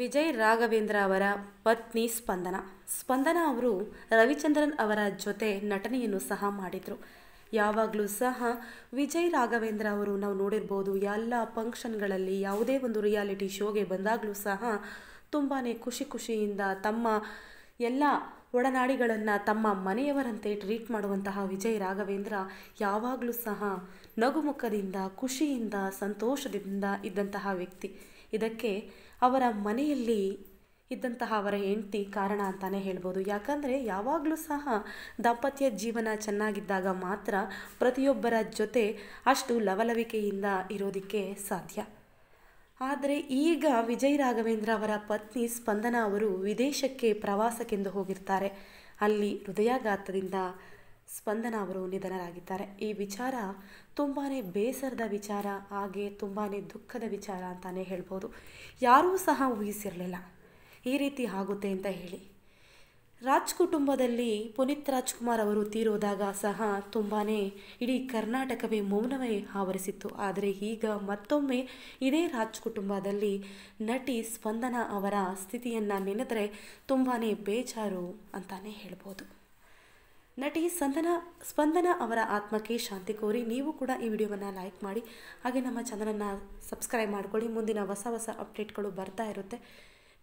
ವಿಜಯ್ ರಾಘವೇಂದ್ರ ಅವರ ಪತ್ನಿ ಸ್ಪಂದನ ಸ್ಪಂದನ ಅವರು ರವಿಚಂದ್ರನ್ ಅವರ ಜೊತೆ ನಟನೆಯನ್ನು ಸಹ ಮಾಡಿದರು ಯಾವಾಗಲೂ ಸಹ ವಿಜಯ್ ರಾಘವೇಂದ್ರ ಅವರು ನಾವು ನೋಡಿರ್ಬೋದು ಎಲ್ಲ ಫಂಕ್ಷನ್ಗಳಲ್ಲಿ ಯಾವುದೇ ಒಂದು ರಿಯಾಲಿಟಿ ಶೋಗೆ ಬಂದಾಗಲೂ ಸಹ ತುಂಬಾ ಖುಷಿ ಖುಷಿಯಿಂದ ತಮ್ಮ ಎಲ್ಲ ಒಡನಾಡಿಗಳನ್ನು ತಮ್ಮ ಮನೆಯವರಂತೆ ಟ್ರೀಟ್ ಮಾಡುವಂತಹ ವಿಜಯ್ ರಾಘವೇಂದ್ರ ಯಾವಾಗಲೂ ಸಹ ನಗುಮುಖದಿಂದ ಖುಷಿಯಿಂದ ಸಂತೋಷದಿಂದ ಇದ್ದಂತಹ ವ್ಯಕ್ತಿ ಇದಕ್ಕೆ ಅವರ ಮನೆಯಲ್ಲಿ ಇದ್ದಂತಹ ಅವರ ಹೆಂಡತಿ ಕಾರಣ ಅಂತಲೇ ಹೇಳ್ಬೋದು ಯಾಕಂದರೆ ಯಾವಾಗಲೂ ಸಹ ದಾಂಪತ್ಯ ಜೀವನ ಚೆನ್ನಾಗಿದ್ದಾಗ ಮಾತ್ರ ಪ್ರತಿಯೊಬ್ಬರ ಜೊತೆ ಅಷ್ಟು ಲವಲವಿಕೆಯಿಂದ ಇರೋದಕ್ಕೆ ಸಾಧ್ಯ ಆದರೆ ಈಗ ವಿಜಯ್ ರಾಘವೇಂದ್ರ ಅವರ ಪತ್ನಿ ಸ್ಪಂದನ ಅವರು ವಿದೇಶಕ್ಕೆ ಪ್ರವಾಸಕ್ಕೆಂದು ಹೋಗಿರ್ತಾರೆ ಅಲ್ಲಿ ಹೃದಯಾಘಾತದಿಂದ ಸ್ಪಂದನ ಅವರು ನಿಧನರಾಗಿದ್ದಾರೆ ಈ ವಿಚಾರ ತುಂಬಾ ಬೇಸರದ ವಿಚಾರ ಹಾಗೆ ತುಂಬಾ ದುಃಖದ ವಿಚಾರ ಅಂತಲೇ ಹೇಳ್ಬೋದು ಯಾರೂ ಸಹ ಊಹಿಸಿರಲಿಲ್ಲ ಈ ರೀತಿ ಆಗುತ್ತೆ ಅಂತ ಹೇಳಿ ರಾಜ್ ಕುಟುಂಬದಲ್ಲಿ ಪುನೀತ್ ರಾಜ್ಕುಮಾರ್ ಅವರು ತೀರೋದಾಗ ಸಹ ತುಂಬಾ ಇಡೀ ಕರ್ನಾಟಕವೇ ಮೌನವೇ ಆವರಿಸಿತ್ತು ಆದರೆ ಈಗ ಮತ್ತೊಮ್ಮೆ ಇದೇ ರಾಜ್ ಕುಟುಂಬದಲ್ಲಿ ನಟಿ ಸ್ಪಂದನ ಅವರ ಸ್ಥಿತಿಯನ್ನು ನೆನೆದರೆ ತುಂಬಾ ಬೇಜಾರು ಅಂತಲೇ ಹೇಳ್ಬೋದು ನಟಿ ಸಂದನ ಸ್ಪಂದನ ಅವರ ಆತ್ಮಕ್ಕೆ ಶಾಂತಿ ಕೋರಿ ನೀವು ಕೂಡ ಈ ವಿಡಿಯೋವನ್ನು ಲೈಕ್ ಮಾಡಿ ಹಾಗೆ ನಮ್ಮ ಚಾನಲನ್ನು ಸಬ್ಸ್ಕ್ರೈಬ್ ಮಾಡಿಕೊಳ್ಳಿ ಮುಂದಿನ ಹೊಸ ಹೊಸ ಅಪ್ಡೇಟ್ಗಳು ಬರ್ತಾ ಇರುತ್ತೆ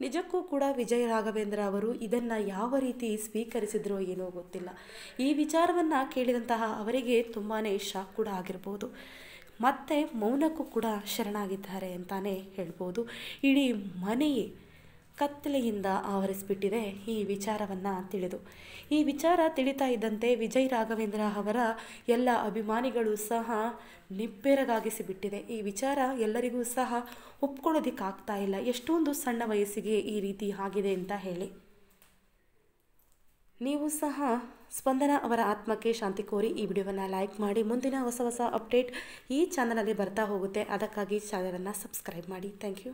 ನಿಜಕ್ಕೂ ಕೂಡ ವಿಜಯ ರಾಘವೇಂದ್ರ ಅವರು ಇದನ್ನು ಯಾವ ರೀತಿ ಸ್ವೀಕರಿಸಿದ್ರೋ ಏನೋ ಗೊತ್ತಿಲ್ಲ ಈ ವಿಚಾರವನ್ನು ಕೇಳಿದಂತಹ ಅವರಿಗೆ ತುಂಬಾ ಶಾಕ್ ಕೂಡ ಆಗಿರ್ಬೋದು ಮತ್ತು ಮೌನಕ್ಕೂ ಕೂಡ ಶರಣಾಗಿದ್ದಾರೆ ಅಂತಲೇ ಹೇಳ್ಬೋದು ಇಡೀ ಮನೆಯೇ ಕತ್ತಲೆಯಿಂದ ಆವರಿಸಿಬಿಟ್ಟಿದೆ ಈ ವಿಚಾರವನ್ನು ತಿಳಿದು ಈ ವಿಚಾರ ತಿಳಿತಾ ಇದ್ದಂತೆ ವಿಜಯ್ ರಾಘವೇಂದ್ರ ಅವರ ಎಲ್ಲ ಅಭಿಮಾನಿಗಳು ಸಹ ನಿಬ್ಬೆರಗಾಗಿಸಿಬಿಟ್ಟಿದೆ ಈ ವಿಚಾರ ಎಲ್ಲರಿಗೂ ಸಹ ಒಪ್ಕೊಳ್ಳೋದಿಕ್ಕಾಗ್ತಾ ಇಲ್ಲ ಎಷ್ಟೊಂದು ಸಣ್ಣ ವಯಸ್ಸಿಗೆ ಈ ರೀತಿ ಆಗಿದೆ ಅಂತ ಹೇಳಿ ನೀವು ಸಹ ಸ್ಪಂದನ ಅವರ ಆತ್ಮಕ್ಕೆ ಶಾಂತಿ ಕೋರಿ ಈ ವಿಡಿಯೋವನ್ನು ಲೈಕ್ ಮಾಡಿ ಮುಂದಿನ ಹೊಸ ಹೊಸ ಅಪ್ಡೇಟ್ ಈ ಚಾನಲಲ್ಲಿ ಬರ್ತಾ ಹೋಗುತ್ತೆ ಅದಕ್ಕಾಗಿ ಚಾನಲನ್ನು ಸಬ್ಸ್ಕ್ರೈಬ್ ಮಾಡಿ ಥ್ಯಾಂಕ್ ಯು